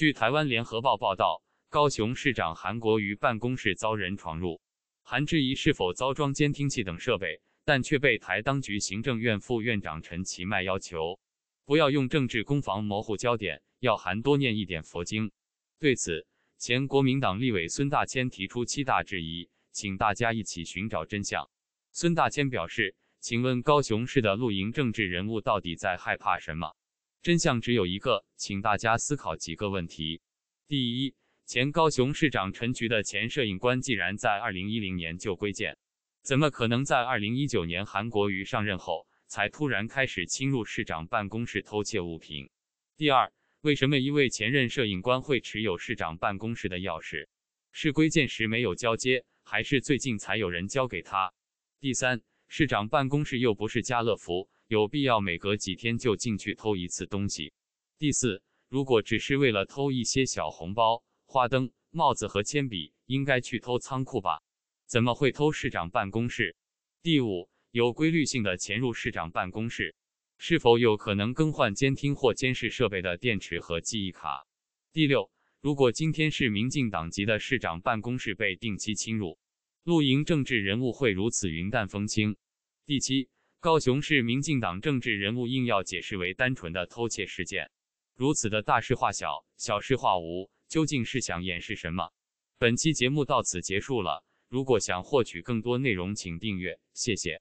据台湾联合报报道，高雄市长韩国瑜办公室遭人闯入，韩质疑是否遭装监听器等设备，但却被台当局行政院副院长陈其迈要求不要用政治攻防模糊焦点，要韩多念一点佛经。对此，前国民党立委孙大千提出七大质疑，请大家一起寻找真相。孙大千表示：“请问高雄市的露营政治人物到底在害怕什么？”真相只有一个，请大家思考几个问题：第一，前高雄市长陈菊的前摄影官既然在二零一零年就归建，怎么可能在二零一九年韩国瑜上任后才突然开始侵入市长办公室偷窃物品？第二，为什么一位前任摄影官会持有市长办公室的钥匙？是归建时没有交接，还是最近才有人交给他？第三，市长办公室又不是家乐福。有必要每隔几天就进去偷一次东西。第四，如果只是为了偷一些小红包、花灯、帽子和铅笔，应该去偷仓库吧？怎么会偷市长办公室？第五，有规律性的潜入市长办公室，是否有可能更换监听或监视设备的电池和记忆卡？第六，如果今天是民进党籍的市长办公室被定期侵入，露营政治人物会如此云淡风轻？第七。高雄市民进党政治人物硬要解释为单纯的偷窃事件，如此的大事化小、小事化无，究竟是想掩饰什么？本期节目到此结束了。如果想获取更多内容，请订阅，谢谢。